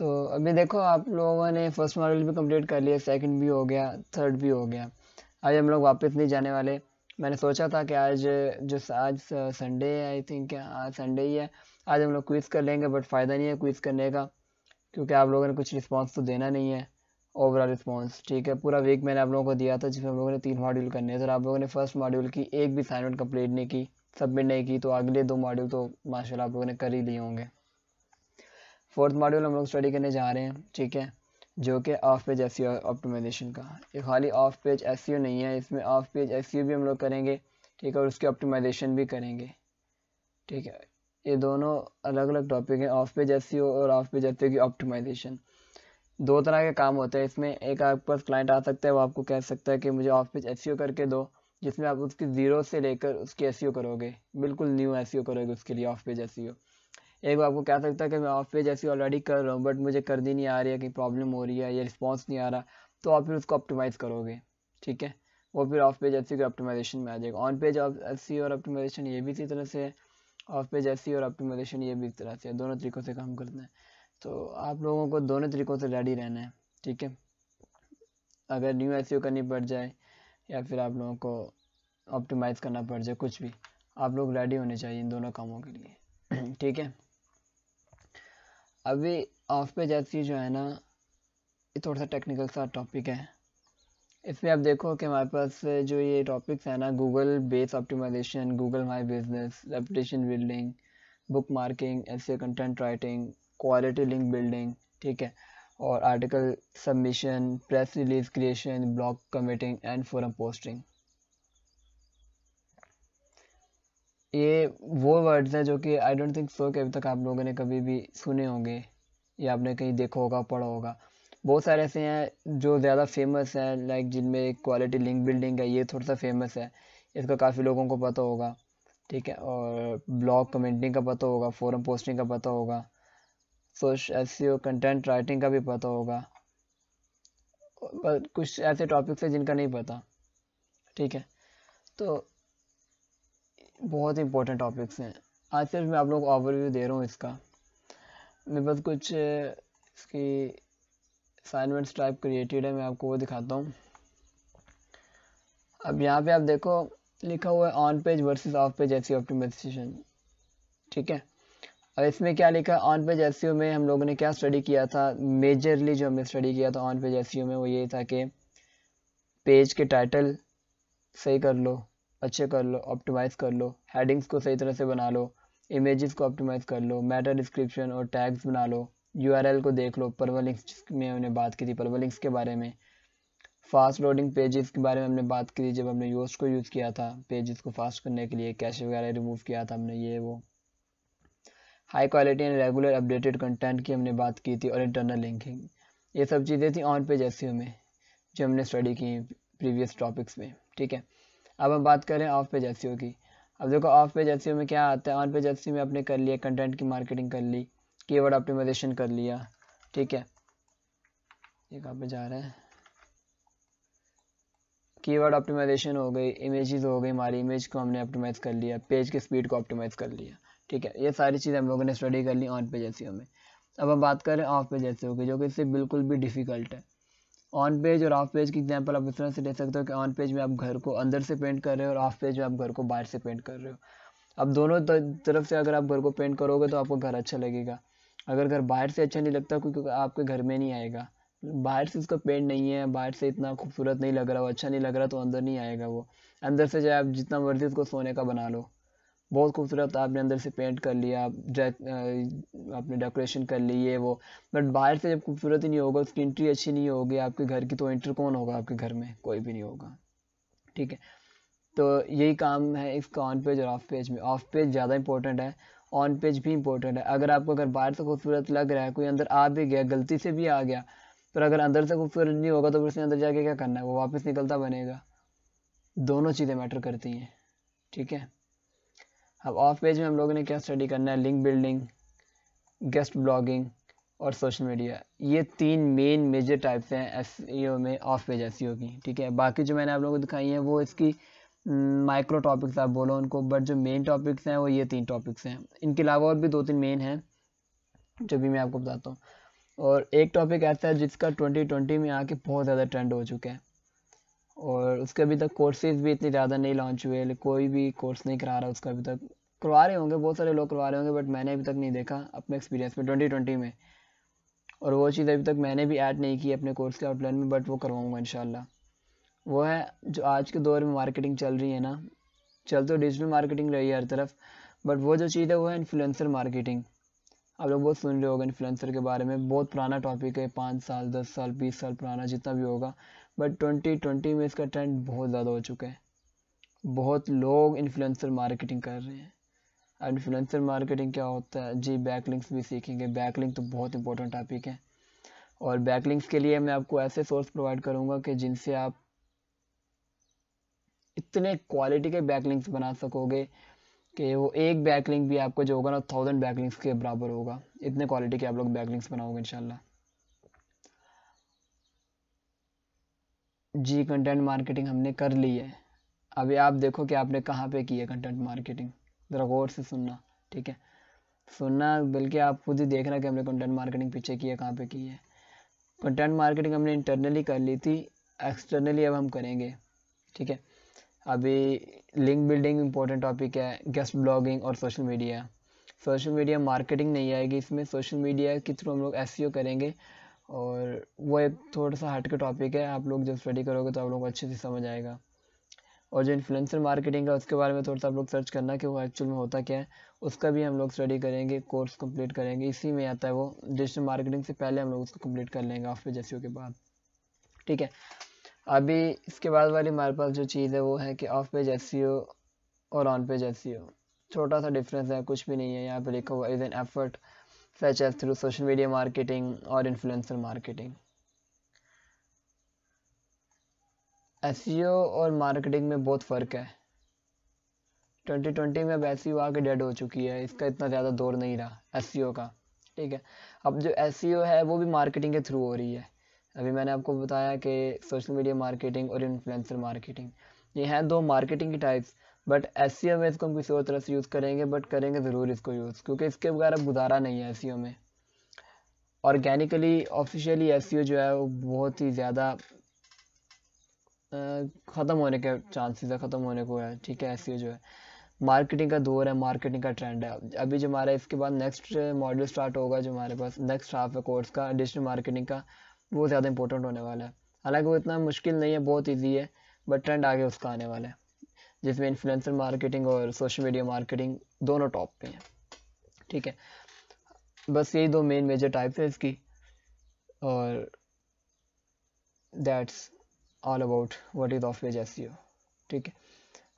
तो अभी देखो आप लोगों ने फर्स्ट मॉड्यूल भी कंप्लीट कर लिया सेकंड भी हो गया थर्ड भी हो गया आज हम लोग वापस नहीं जाने वाले मैंने सोचा था कि आज जो आज संडे है आई थिंक आज संडे ही है आज हम लोग क्विज़ कर लेंगे बट फ़ायदा नहीं है क्विज़ करने का क्योंकि आप लोगों ने कुछ रिस्पांस तो देना नहीं है ओवरऑल रिस्पॉन्स ठीक है पूरा वीक मैंने आप लोगों को दिया था जिसमें हम लोगों ने तीन मॉड्यूल करने थे और आप लोगों ने फर्स्ट मॉड्यूल की एक भी असाइनमेंट कम्प्लीट नहीं की सबमिट नहीं की तो अगले दो मॉड्यूल तो माशाल्लाह आप लोगों ने कर ही लिए होंगे फोर्थ मॉड्यूल हम लोग स्टडी करने जा रहे हैं ठीक है जो कि ऑफ पेज एस ऑप्टिमाइजेशन का ये खाली ऑफ पेज एस नहीं है इसमें ऑफ पेज एस भी हम लोग करेंगे ठीक है और उसकी ऑप्टिमाइजेशन भी करेंगे ठीक है ये दोनों अलग अलग टॉपिक हैं ऑफ पेज एस और ऑफ पेज एस की ऑप्टिमाइजेशन दो तरह के काम होते हैं इसमें एक आपके पास क्लाइंट आ सकता है वो आपको कह सकता है कि मुझे ऑफ पेज एस करके दो जिसमें आप उसकी ज़ीरो से लेकर उसकी एस e करोगे बिल्कुल न्यू एस e करोगे उसके लिए ऑफ पेज एस एक बार आपको कह सकता है कि मैं ऑफ पेज ऐसी ऑलरेडी कर रहा हूँ बट मुझे करनी नहीं आ रही है कहीं प्रॉब्लम हो रही है या रिस्पॉन्स नहीं आ रहा तो आप फिर उसको ऑप्टिमाइज़ करोगे ठीक है वो फिर ऑफ पेज ऐसी ऑप्टिमाइजेशन में आ जाएगा ऑन पेज एफ और ऑप्टिमाइजेशन ये भी इसी तरह से है ऑफ पेज ऐसी और ऑप्टिमाइजेशन ये भी इस तरह से है दोनों तरीक़ों से काम करते हैं तो आप लोगों को दोनों तरीक़ों से रेडी रहना है ठीक है अगर न्यू एस करनी पड़ जाए या फिर आप लोगों को ऑप्टिमाइज़ करना पड़ जाए कुछ भी आप लोग रेडी होने चाहिए इन दोनों कामों के लिए ठीक है अभी ऑफ पे जैसी जो है ना ये थोड़ा सा टेक्निकल सा टॉपिक है इसमें आप देखो कि हमारे पास जो ये टॉपिक्स हैं ना Google base optimization Google my business reputation building bookmarking ऐसे content writing quality link building ठीक है और article submission press release creation blog commenting and forum posting ये वो वर्ड्स हैं जो कि आई डोंट थिंक सो कि अभी तक आप लोगों ने कभी भी सुने होंगे या आपने कहीं देखा होगा पढ़ा होगा बहुत सारे ऐसे हैं जो ज़्यादा फेमस हैं लाइक जिनमें क्वालिटी लिंक बिल्डिंग है ये थोड़ा सा फेमस है इसका काफ़ी लोगों को पता होगा ठीक है और ब्लॉग कमेंटिंग का पता होगा फोरम पोस्टिंग का पता होगा सोश एस कंटेंट राइटिंग का भी पता होगा कुछ ऐसे टॉपिक्स हैं जिनका नहीं पता ठीक है तो बहुत इंपॉर्टेंट टॉपिक्स हैं आज सिर्फ मैं आप लोग ओवरव्यू दे रहा हूँ इसका मेरे पास कुछ इसकी असाइनमेंट्स टाइप क्रिएटेड है मैं आपको वो दिखाता हूँ अब यहाँ पे आप देखो लिखा हुआ है on page versus off page ऐसी ऑप्टिमाइजेशन ठीक है और इसमें क्या लिखा है ऑन पेज एस में हम लोगों ने क्या स्टडी किया था मेजरली जो हमने स्टडी किया था ऑन पेज एस में वो ये था कि पेज के टाइटल सही कर लो अच्छे कर लो ऑप्टिमाइज़ कर लो हेडिंग्स को सही तरह से बना लो इमेजेस को ऑप्टिमाइज़ कर लो मैटर डिस्क्रिप्शन और टैग्स बना लो यू को देख लो परवल लिंक्स में हमने बात की थी परवल लिंक्स के बारे में फास्ट लोडिंग पेजेस के बारे में हमने बात की थी जब हमने योस्ट को यूज़ किया था पेजेस को फास्ट करने के लिए कैश वगैरह रिमूव किया था हमने ये वो high quality and regular updated content की हमने बात की थी और इंटरनल लिंकिंग ये सब चीज़ें थी ऑन पेज ऐसी में जो हमने स्टडी की प्रीवियस टॉपिक्स में ठीक है अब हम बात करें ऑफ पेज एस की अब देखो ऑफ पेज एस में क्या आता है ऑन पेज एस में आपने कर लिया कंटेंट की मार्केटिंग कर ली कीवर्ड ऑप्टिमाइजेशन कर लिया ठीक है ये कहाँ पे जा रहा है कीवर्ड ऑप्टिमाइजेशन हो गई इमेजेस हो गई हमारी इमेज को हमने ऑप्टिमाइज कर लिया पेज की स्पीड को ऑप्टिमाइज कर लिया ठीक है ये सारी चीज़ हम लोगों ने स्टडी कर ली ऑन पेज एस में अब हम बात करें ऑफ पेज एस की जो कि इससे बिल्कुल भी डिफ़िकल्ट है ऑन पेज और ऑफ पेज की एग्जाम्पल आप इस तरह से ले सकते हो कि ऑन पेज में आप घर को अंदर से पेंट कर रहे हो और ऑफ पेज में आप घर को बाहर से पेंट कर रहे हो अब दोनों तरफ से अगर आप घर को पेंट करोगे तो आपको घर अच्छा लगेगा अगर घर बाहर से अच्छा नहीं लगता क्योंकि आपके घर में नहीं आएगा बाहर से उसका पेंट नहीं है बाहर से इतना खूबसूरत नहीं लग रहा वो अच्छा नहीं लग रहा तो अंदर नहीं आएगा वो अंदर से चाहे आप जितना मर्जी उसको सोने का बना लो बहुत खूबसूरत आपने अंदर से पेंट कर लिया आपने डेकोरेशन कर ली ये वो बट बाहर से जब खूबसूरत ही नहीं होगा उसकी इंट्री अच्छी नहीं होगी आपके घर की तो एंट्री कौन होगा आपके घर में कोई भी नहीं होगा ठीक है तो यही काम है इसका ऑन पेज और ऑफ पेज में ऑफ पेज ज़्यादा इंपॉर्टेंट है ऑन पेज भी इंपॉर्टेंट है अगर आपको अगर बाहर से खूबसूरत लग रहा है कोई अंदर आ भी गया गलती से भी आ गया पर अगर अंदर से खूबसूरत नहीं होगा तो फिर उसने अंदर जाके क्या करना है वो वापस निकलता बनेगा दोनों चीज़ें मैटर करती हैं ठीक है अब ऑफ पेज में हम लोगों ने क्या स्टडी करना है लिंक बिल्डिंग गेस्ट ब्लॉगिंग और सोशल मीडिया ये तीन मेन मेजर टाइप्स हैं एस e में ऑफ पेज एस की ठीक है बाकी जो मैंने आप लोगों को दिखाई है वो इसकी माइक्रो टॉपिक्स आप बोलो उनको बट जो मेन टॉपिक्स हैं वो ये तीन टॉपिक्स हैं इनके अलावा और भी दो तीन मेन हैं जो भी मैं आपको बताता हूँ और एक टॉपिक ऐसा है जिसका 2020 में आके बहुत ज़्यादा ट्रेंड हो चुका है और उसके अभी तक कोर्सेज भी इतने ज़्यादा नहीं लॉन्च हुए कोई भी कोर्स नहीं करा रहा उसका अभी तक करवा रहे होंगे बहुत सारे लोग करवा रहे होंगे बट मैंने अभी तक नहीं देखा अपने एक्सपीरियंस में ट्वेंटी ट्वेंटी में और वो चीज़ अभी तक मैंने भी ऐड नहीं की अपने कोर्स के आउटलाइन में बट वो करवाऊँगा इन वो है जो आज के दौर में मार्केटिंग चल रही है ना चल तो डिजिटल मार्केटिंग रही है हर तरफ बट वो जो चीज़ है वो है इन्फ्लुएंसर मार्केटिंग आप लोग बहुत सुन रहे होगा इन्फ्लुएंसर के बारे में बहुत पुराना टॉपिक है पाँच साल दस साल बीस साल पुराना जितना भी होगा बट 2020 में इसका ट्रेंड बहुत ज़्यादा हो चुका है बहुत लोग इन्फ्लुएंसर मार्केटिंग कर रहे हैं अब इन्फ्लुएंसर मार्केटिंग क्या होता है जी बैकलिंक्स भी सीखेंगे बैकलिंक तो बहुत इंपॉर्टेंट टॉपिक है और बैकलिंक्स के लिए मैं आपको ऐसे सोर्स प्रोवाइड करूँगा कि जिनसे आप इतने क्वालिटी के बैकलिंक्स बना सकोगे कि वो एक बैकलिंक भी आपको जो होगा ना थाउजेंड बैकलिंक्स के बराबर होगा इतने क्वालिटी के आप लोग बैकलिंक्स बनाओगे इंशाल्लाह जी कंटेंट मार्केटिंग हमने कर ली है अभी आप देखो कि आपने कहाँ पे की है कंटेंट मार्केटिंग ज़रा गौर से सुनना ठीक है सुनना बल्कि आप खुद ही देखना कि हमने कंटेंट मार्केटिंग पीछे की है कहाँ पे की है कंटेंट मार्केटिंग हमने इंटरनली कर ली थी एक्सटर्नली अब हम करेंगे ठीक है अभी लिंक बिल्डिंग इंपॉर्टेंट टॉपिक है गेस्ट ब्लॉगिंग और social media social media marketing नहीं आएगी इसमें सोशल मीडिया के थ्रू हम लोग एस e करेंगे और वो एक थोड़ा सा हट के टॉपिक है आप लोग जब स्टडी करोगे तो आप लोगों को अच्छे से समझ आएगा और जो इन्फ्लुएंसर मार्केटिंग है उसके बारे में थोड़ा सा आप लोग सर्च करना कि वो एक्चुअल में होता क्या है उसका भी हम लोग स्टडी करेंगे कोर्स कंप्लीट करेंगे इसी में आता है वो डिजिटल मार्केटिंग से पहले हम लोग उसको कंप्लीट कर लेंगे आफ्टर जैसे के बाद ठीक है अभी इसके बाद वाली हमारे पास जो चीज़ है वो है कि ऑफ पेज एस और ऑन पेज एस छोटा सा डिफरेंस है कुछ भी नहीं है यहाँ पे लिखा हुआ is an effort such as through social media marketing or influencer marketing S e और मार्केटिंग में बहुत फ़र्क है 2020 में अब एस e आके डेड हो चुकी है इसका इतना ज़्यादा दौर नहीं रहा एस e का ठीक है अब जो एस है वो भी मार्केटिंग के थ्रू हो रही है अभी मैंने आपको बताया कि सोशल मीडिया मार्केटिंग और इन्फ्लुएंसर मार्केटिंग ये हैं दो मार्केटिंग की types but S C O में इसको हम किसी और तरह से यूज़ करेंगे बट करेंगे ज़रूर इसको यूज़ क्योंकि इसके बगैर गुजारा नहीं है एस e में organically officially S C O जो है वो बहुत ही ज़्यादा ख़त्म होने के चांसेस है ख़त्म होने को है ठीक है एस ओ e जो है मार्केटिंग का दौर है मार्केटिंग का ट्रेंड है अभी जो हमारा इसके बाद नेक्स्ट मॉड्यूल स्टार्ट होगा जो हमारे पास नेक्स्ट हाफ है कोर्स का डिजिटल मार्केटिंग का वो ज़्यादा इंपॉर्टेंट होने वाला है हालांकि वो इतना मुश्किल नहीं है बहुत ईजी है बट ट्रेंड आगे उसका आने वाला है जिसमें इन्फ्लुएंसर मार्केटिंग और सोशल मीडिया मार्केटिंग दोनों टॉप पे हैं ठीक है बस यही दो मेन मेजर टाइप्स हैं इसकी और that's all about what is off page S ठीक है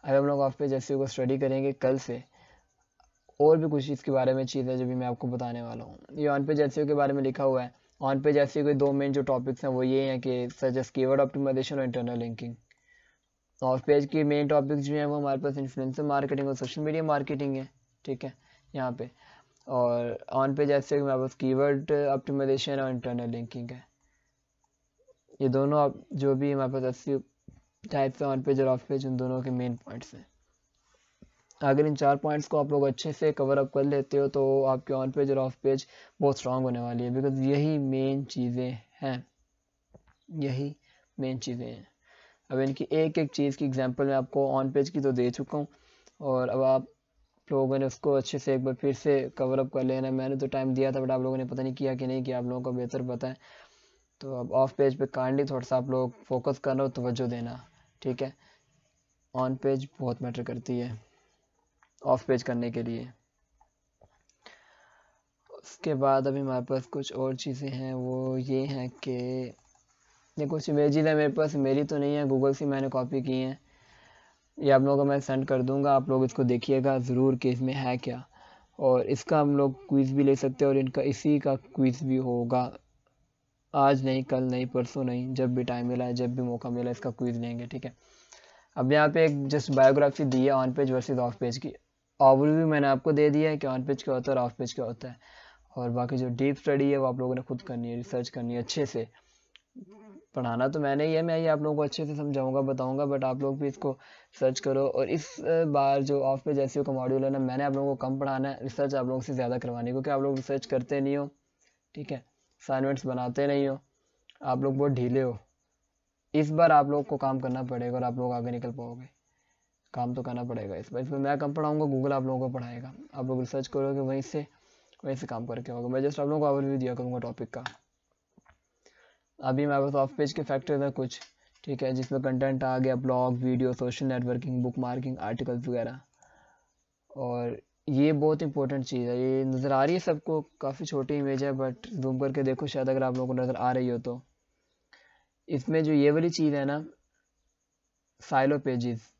अब हम लोग ऑफ पेज एस को स्टडी करेंगे कल से और भी कुछ इसके बारे में चीजें जो भी मैं आपको बताने वाला हूँ ये ऑन पेज एस के बारे में लिखा हुआ है ऑन पेज एस के दो मेन जो टॉपिक्स हैं वो ये हैं कि सजेस्ट कीवर्ड ऑप्टिमाइजेशन और इंटरनल लिंकिंग ऑफ पेज के मेन टॉपिक्स जो हैं वो हमारे पास इन्फ्लुएंसर मार्केटिंग और सोशल मीडिया मार्केटिंग है ठीक है यहाँ पे और ऑन पेज ऐसे हमारे पास कीवर्ड ऑप्टिमाइजेशन और इंटरनल लिंकिंग है ये दोनों आप जो भी हमारे पास अस्सी टाइप से ऑन पेज और ऑफ पेज उन दोनों के मेन पॉइंट्स हैं अगर इन चार पॉइंट्स को आप लोग अच्छे से कवर अप कर लेते हो तो आपके ऑन पेज और ऑफ पेज बहुत स्ट्रांग होने वाली है बिकॉज यही मेन चीज़ें हैं यही मेन चीज़ें हैं अब इनकी एक एक चीज़ की एग्जांपल मैं आपको ऑन पेज की तो दे चुका हूँ और अब आप लोगों ने उसको अच्छे से एक बार फिर से कवर अप कर लेना मैंने तो टाइम दिया था बट आप लोगों ने पता नहीं किया कि नहीं किया आप लोगों को बेहतर पता है तो अब ऑफ पेज पे काइंडली थोड़ा सा आप लोग फोकस करना और तोज्जो देना ठीक है ऑन पेज बहुत मैटर करती है ऑफ पेज करने के लिए उसके बाद अभी हमारे पास कुछ और चीज़ें हैं वो ये हैं कि ये कुछ इमेजिज है मेरे पास मेरी तो नहीं है गूगल से मैंने कॉपी की हैं ये आप लोगों को मैं सेंड कर दूंगा आप लोग इसको देखिएगा ज़रूर कि इसमें है क्या और इसका हम लोग क्विज़ भी ले सकते हैं और इनका इसी का क्विज़ भी होगा आज नहीं कल नहीं परसों नहीं जब भी टाइम मिला है जब भी मौका मिला इसका क्विज़ लेंगे ठीक है अब यहाँ पे एक जस्ट बायोग्राफी दी है on page versus off page की ओवरव्यू मैंने आपको दे दिया है कि ऑन पेज क्या होता है और ऑफ पेज क्या होता है और बाकी जो डीप स्टडी है वो आप लोगों ने खुद करनी है रिसर्च करनी है अच्छे से पढ़ाना तो मैंने ही है मैं ही आप लोगों को अच्छे से समझाऊंगा बताऊंगा बट आप लोग भी इसको सर्च करो और इस बार जो ऑफ पेज ऐसी का मॉड्यूल है ना मैंने आप लोगों को कम पढ़ाना है रिसर्च आप लोगों से ज़्यादा करवानी क्योंकि आप लोग रिसर्च करते नहीं हो ठीक है असाइनमेंट्स बनाते नहीं हो आप लोग बहुत ढीले हो इस बार आप लोग को काम करना पड़ेगा और आप लोग आगे निकल पाओगे काम तो करना पड़ेगा इस बार इसमें मैं कम पढ़ाऊँगा गूगल आप लोगों को पढ़ाएगा आप लोग रिसर्च करोगे वहीं से वहीं से काम करके होगा मैं जस्ट आप लोगों को ओवरव्यू दिया करूँगा टॉपिक का अभी ऑफ पेज के फैक्टर है कुछ ठीक है जिसमें कंटेंट आ गया blog video social networking bookmarking articles वगैरह और ये बहुत इंपॉर्टेंट चीज़ है ये नज़र आ रही है सबको काफ़ी छोटी इमेज है बट जूम करके देखो शायद अगर आप लोगों को नज़र आ रही हो तो इसमें जो ये वाली चीज़ है ना साइलो पेजेस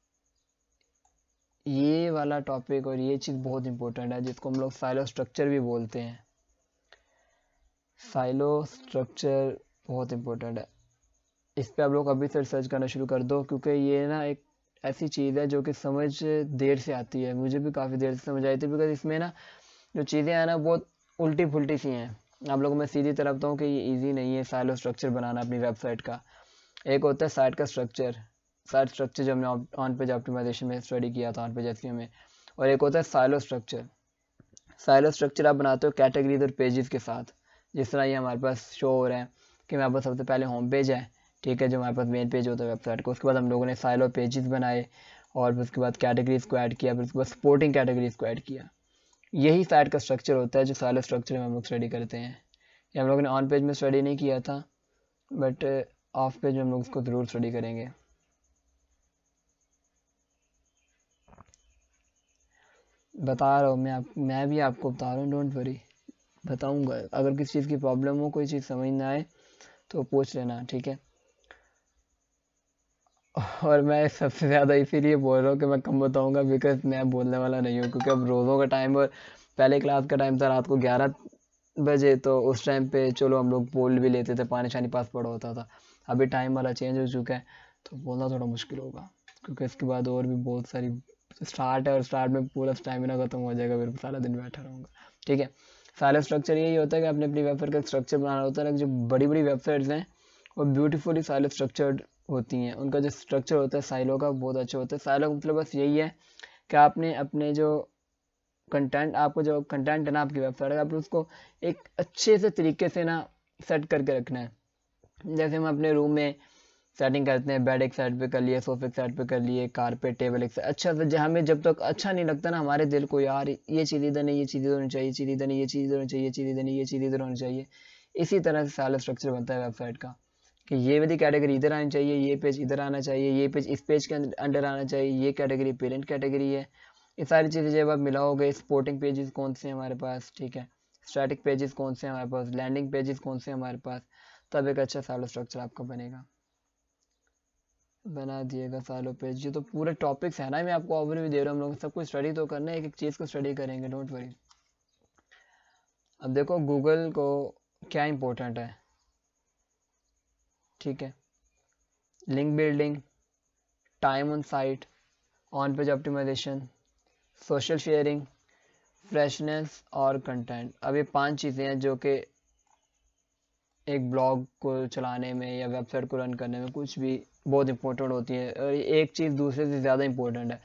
ये वाला टॉपिक और ये चीज़ बहुत इंपॉर्टेंट है जिसको हम लोग साइलो स्ट्रक्चर भी बोलते हैं साइलो स्ट्रक्चर बहुत इंपॉर्टेंट है इस पर आप लोग अभी से रिसर्च करना शुरू कर दो क्योंकि ये ना एक ऐसी चीज़ है जो कि समझ देर से आती है मुझे भी काफ़ी देर से समझ आई थी बिकॉज इसमें ना जो चीज़ें हैं ना बहुत उल्टी फुलटी सी हैं आप लोगों मैं सीधी तरफ हूँ कि ये ईजी नहीं है साइलो स्ट्रक्चर बनाना अपनी वेबसाइट का एक होता है साइट का स्ट्रक्चर साइट स्ट्रक्चर जो हमने ऑन पेज ऑप्टिमाइजेशन में स्टडी किया था ऑन पेज एस में और एक होता है साइलो स्ट्रक्चर साइलो स्ट्रक्चर आप बनाते हो कैटेगरीज और पेजेस के साथ जिस तरह ये हमारे पास शो हो रहे हैं कि हमारे पास सबसे पहले होम पेज है ठीक है जो हमारे पास मेन पेज होता है वेबसाइट का उसके बाद हम लोगों ने साइलो पेजेस बनाए और फिर उसके बाद कैटेगरीज को ऐड किया फिर उसके बाद स्पोर्टिंग कैटेगरीज को ऐड किया यही साइट का स्ट्रक्चर होता है जो साइलो स्ट्रक्चर में हम लोग स्टडी करते हैं ये हम लोगों ने ऑन पेज में स्टडी नहीं किया था बट ऑफ पेज में हम लोग उसको ज़रूर स्टडी करेंगे बता रहा हूँ मैं आप मैं भी आपको बता रहा हूँ डोंट वरी बताऊँगा अगर किसी चीज़ की प्रॉब्लम हो कोई चीज़ समझ ना आए तो पूछ लेना ठीक है और मैं सबसे ज़्यादा इसीलिए बोल रहा हूँ कि मैं कम बताऊँगा बिकॉज मैं बोलने वाला नहीं हूँ क्योंकि अब रोज़ों का टाइम और पहले क्लास का टाइम था रात को ग्यारह बजे तो उस टाइम पे चलो हम लोग बोल भी लेते थे पानी शानी पास पड़ा होता था अभी टाइम वाला चेंज हो चुका है तो बोलना थोड़ा मुश्किल होगा क्योंकि इसके बाद और भी बहुत सारी स्टार्ट है और स्टार्ट में पूरा स्टेमिना ख़त्म हो जाएगा फिर सारा दिन बैठा रहूँगा ठीक है सारा स्ट्रक्चर यही होता है कि आपने अपनी वेबसाइट का स्ट्रक्चर बनाना होता है जो बड़ी बड़ी वेबसाइट्स हैं वो ब्यूटीफुली सारे स्ट्रक्चर्ड होती हैं उनका जो स्ट्रक्चर होता है साइलो का बहुत अच्छा होता है साइलो का मतलब बस यही है कि आपने अपने जो कंटेंट आपको जो कंटेंट है ना आपकी वेबसाइट का आपने उसको एक अच्छे से तरीके से ना सेट करके रखना है जैसे हम अपने रूम में सेटिंग करते हैं बेड एक साइड पे कर लिए सोफे एक साइड पे कर लिए कारपेट टेबल एक साइड अच्छा से तो हमें जब तक अच्छा नहीं लगता ना हमारे दिल को यार ये चीज़ इधर नहीं ये चीज़ इधर होनी चाहिए चीज़ इधर नहीं ये चीज़ इधर होनी चाहिए चीज़ इधर नहीं ये चीज़ इधर होनी चाहिए इसी तरह से सारा स्ट्रक्चर बनता है वेबसाइट का कि ये वाली कैटेगरी इधर आनी चाहिए ये पेज इधर आना चाहिए ये पेज इस पेज के अंडर आना चाहिए ये कैटेगरी पेरेंट कैटेगरी है ये सारी चीज़ें जब आप मिलाओगे स्पोर्टिंग पेजेस कौन से हैं हमारे पास ठीक है स्टैटिक पेजेस कौन से हैं हमारे पास लैंडिंग पेजेस कौन से हैं हमारे पास तब एक अच्छा सारा स्ट्रक्चर आपका बनेगा बना दिएगा सालों पेज ये तो पूरे टॉपिक्स है ना मैं आपको ओवरव्यू दे रहा हूँ हम लोग सबको स्टडी तो करना है एक एक चीज़ को स्टडी करेंगे डोंट वरी अब देखो गूगल को क्या इम्पोर्टेंट है ठीक है link building time on site on page optimization social sharing freshness और कंटेंट अब ये पांच चीज़ें हैं जो कि एक ब्लॉग को चलाने में या वेबसाइट को रन करने में कुछ भी बहुत इंपॉर्टेंट होती है और एक चीज़ दूसरे से ज़्यादा इंपॉर्टेंट है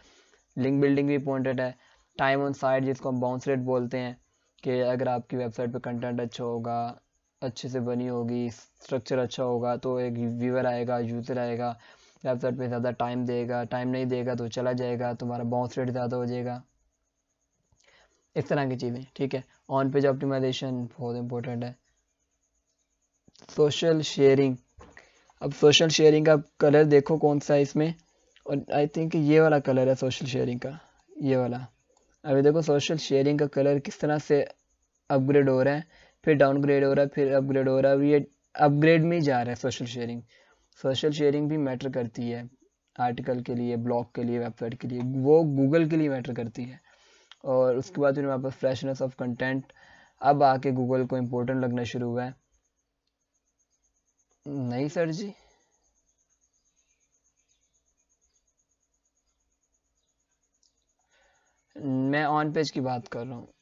लिंक बिल्डिंग भी इंपॉर्टेंट है टाइम ऑन साइड जिसको हम बाउंस रेट बोलते हैं कि अगर आपकी वेबसाइट पर कंटेंट अच्छा होगा अच्छे से बनी होगी स्ट्रक्चर अच्छा होगा तो एक व्यूअर आएगा यूज़र आएगा वेबसाइट पे ज़्यादा टाइम देगा टाइम नहीं देगा तो चला जाएगा तुम्हारा बाउंस रेट ज़्यादा हो जाएगा इस तरह की चीज़ें ठीक है ऑन पेज ऑप्टिमाइजेशन बहुत इंपॉर्टेंट है सोशल शेयरिंग अब सोशल शेयरिंग का कलर देखो कौन सा है इसमें और आई थिंक ये वाला कलर है सोशल शेयरिंग का ये वाला अभी देखो सोशल शेयरिंग का कलर किस तरह से अपग्रेड हो रहा है फिर डाउनग्रेड हो रहा है फिर अपग्रेड हो रहा है ये अपग्रेड में ही जा रहा है सोशल शेयरिंग सोशल शेयरिंग भी मैटर करती है आर्टिकल के लिए ब्लॉग के लिए वेबसाइट के लिए वो गूगल के लिए मैटर करती है और उसके बाद फिर वहाँ पास फ्रेशनेस ऑफ कंटेंट अब आके गूगल को इम्पोर्टेंट लगना शुरू हुआ है नहीं सर जी मैं ऑन पेज की बात कर रहा हूँ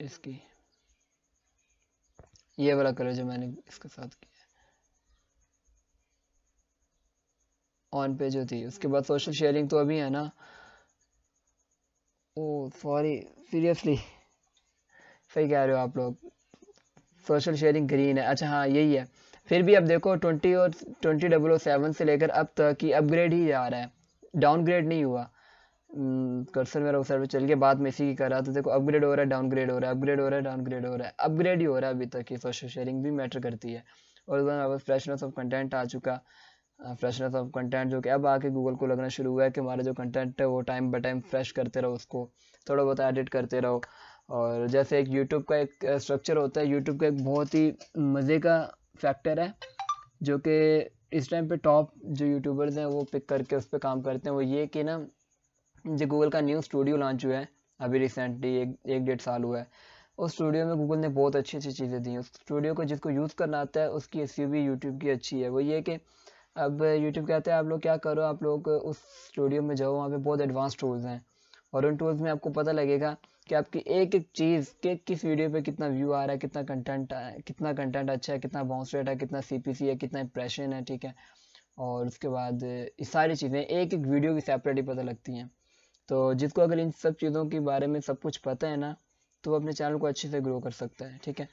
इसकी ये वाला कलर जो मैंने इसके साथ किया ऑन पेज होती है उसके बाद सोशल शेयरिंग तो अभी है ना ओ सॉरी सीरियसली सही कह रहे हो आप लोग सोशल शेयरिंग ग्रीन है अच्छा हाँ यही है फिर भी अब देखो ट्वेंटी और ट्वेंटी डबल सेवन से लेकर अब तक की अपग्रेड ही जा रहा है डाउनग्रेड नहीं हुआ कर्सर हम्म, मेरा उस पर चल के बाद में इसी की कर रहा तो देखो अपग्रेड हो रहा है डाउनग्रेड हो रहा है अपग्रेड हो रहा है डाउनग्रेड हो रहा है अपग्रेड ही हो रहा है अभी तक की सोशल शेयरिंग भी मैटर करती है और फ्रेशनेस ऑफ कंटेंट आ चुका फ्रेशनेस ऑफ कंटेंट जो कि अब आके गूगल को लगना शुरू हुआ है कि हमारा जो कंटेंट है वो टाइम बाई टाइम फ्रेश करते रहो उसको थोड़ा बहुत एडिट करते रहो और जैसे एक यूट्यूब का एक स्ट्रक्चर होता है यूट्यूब का एक बहुत ही मज़े का फैक्टर है जो कि इस टाइम पे टॉप जो यूट्यूबर्स हैं वो पिक करके उस पर काम करते हैं वो ये कि ना जो गूगल का न्यू स्टूडियो लॉन्च हुआ है अभी रिसेंटली एक एक डेढ़ साल हुआ है उस स्टूडियो में गूगल ने बहुत अच्छी अच्छी चीज़ें दी उस स्टूडियो को जिसको यूज़ करना आता है उसकी एस भी यूट्यूब की अच्छी है वो ये कि अब यूट्यूब कहते हैं आप लोग क्या करो आप लोग उस स्टूडियो में जाओ वहाँ पे बहुत एडवांस टूल्स हैं और उन टूल्स में आपको पता लगेगा कि आपकी एक एक चीज़ के किस वीडियो पे कितना व्यू आ रहा है कितना कंटेंट है कितना कंटेंट अच्छा है कितना बाउंस रेट है कितना सीपीसी है कितना इंप्रेशन है ठीक है और उसके बाद ये सारी चीज़ें एक एक वीडियो की सेपरेट ही पता लगती हैं तो जिसको अगर इन सब चीज़ों के बारे में सब कुछ पता है ना तो वो अपने चैनल को अच्छे से ग्रो कर सकता है ठीक है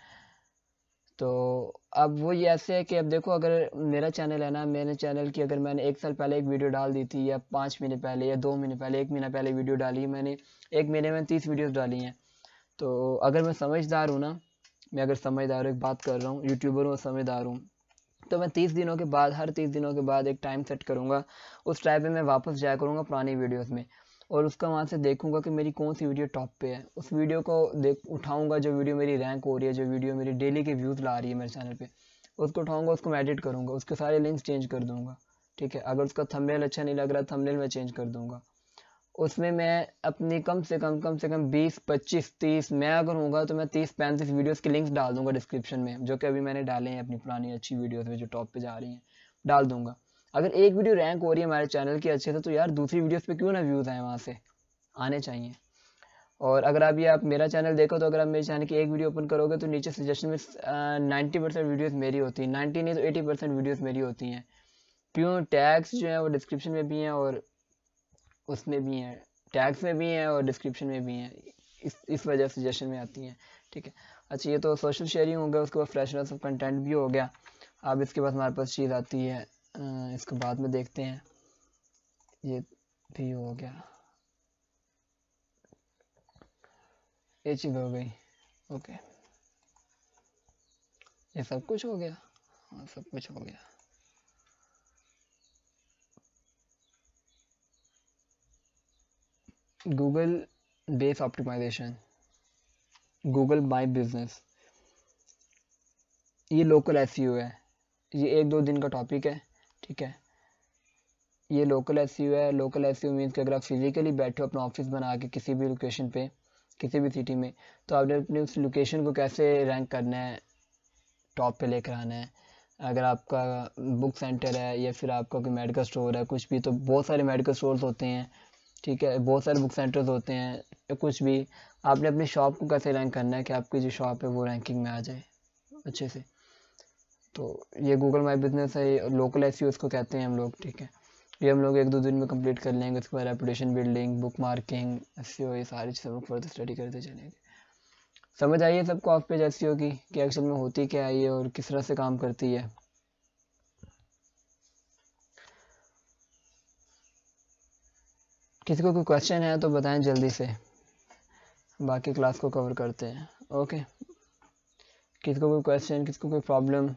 तो अब वो ये ऐसे है कि अब देखो अगर मेरा चैनल है ना मेरे चैनल की अगर मैंने एक साल पहले एक वीडियो डाल दी थी या पाँच महीने पहले या दो महीने पहले एक महीना पहले वीडियो डाली मैंने एक महीने में तीस वीडियोज़ डाली हैं तो अगर मैं समझदार हूँ ना मैं अगर समझदार एक बात कर रहा हूँ यूट्यूबर हूँ समझदार हूँ तो मैं तीस दिनों के बाद हर तीस दिनों के बाद एक टाइम सेट करूँगा उस टाइम पे मैं वापस जाया करूँगा पुरानी वीडियोस में और उसका वहाँ से देखूंगा कि मेरी कौन सी वीडियो टॉप पे है उस वीडियो को देख उठाऊंगा जो वीडियो मेरी रैंक हो रही है जो वीडियो मेरी डेली के व्यूज़ ला रही है मेरे चैनल पे उसको उठाऊंगा उसको मैं एडिट करूँगा उसके सारे लिंक्स चेंज कर दूँगा ठीक है अगर उसका थंबनेल अच्छा नहीं लग रहा थंबनेल मैं चेंज कर दूँगा उसमें मैं अपनी कम से कम कम से कम बीस पच्चीस तीस मैं अगर हूँ तो मैं तीस पैंतीस वीडियोज़ के लिंक्स डाल दूँगा डिस्क्रिप्शन में जो कि अभी मैंने डाले हैं अपनी पुरानी अच्छी वीडियोज़ में जो टॉप पर जा रही हैं डाल दूंगा अगर एक वीडियो रैंक हो रही है हमारे चैनल की अच्छे से तो यार दूसरी वीडियोस पे क्यों ना व्यूज़ आए वहाँ से आने चाहिए और अगर आप ये आप मेरा चैनल देखो तो अगर आप मेरे चैनल की एक वीडियो ओपन करोगे तो नीचे सजेशन में नाइन्टी परसेंट वीडियोज़ मेरी होती हैं नाइन्टी नहीं तो एटी परसेंट वीडियोज़ मेरी होती हैं क्यों टैग्स जो हैं वो डिस्क्रिप्शन में भी हैं और उसमें भी हैं टैग्स में भी हैं और डिस्क्रिप्शन में भी हैं इस इस वजह सजेशन में आती हैं ठीक है अच्छा ये तो सोशल शेयरिंग हो गया उसके बाद फ्रेशनेस ऑफ कंटेंट भी हो गया अब इसके बाद हमारे पास चीज़ आती है इसको बाद में देखते हैं ये भी हो गया ये चीज़ हो गई ओके ये सब कुछ हो गया हाँ सब कुछ हो गया Google base optimization Google my business ये लोकल एस e है ये एक दो दिन का टॉपिक है ठीक है ये लोकल एस है लोकल एस यू मीन्स कि अगर आप फिज़िकली बैठे हो अपना ऑफिस बना के किसी भी लोकेशन पे किसी भी सिटी में तो आपने अपने उस लोकेशन को कैसे रैंक करना है टॉप पे लेकर आना है अगर आपका बुक सेंटर है या फिर आपका कोई मेडिकल स्टोर है कुछ भी तो बहुत सारे मेडिकल स्टोर्स होते हैं ठीक है बहुत सारे बुक सेंटर्स होते हैं कुछ भी आपने अपनी शॉप को कैसे रैंक करना है कि आपकी जो शॉप है वो रैंकिंग में आ जाए अच्छे से तो ये गूगल माई बिजनेस है लोकल एस उसको कहते हैं हम लोग ठीक है ये हम लोग एक दो दिन में कंप्लीट कर लेंगे उसके बाद reputation building bookmarking S ये सारी चीज़ हम लोग फर्दर स्टडी करते चलेंगे समझ आइए सबको ऑफ पेज एस की कि एक्चुअल में होती क्या है और किस तरह से काम करती है किसी को कोई क्वेश्चन है तो बताएं जल्दी से बाकी क्लास को कवर करते हैं ओके किसी को कोई क्वेश्चन किसी को कोई प्रॉब्लम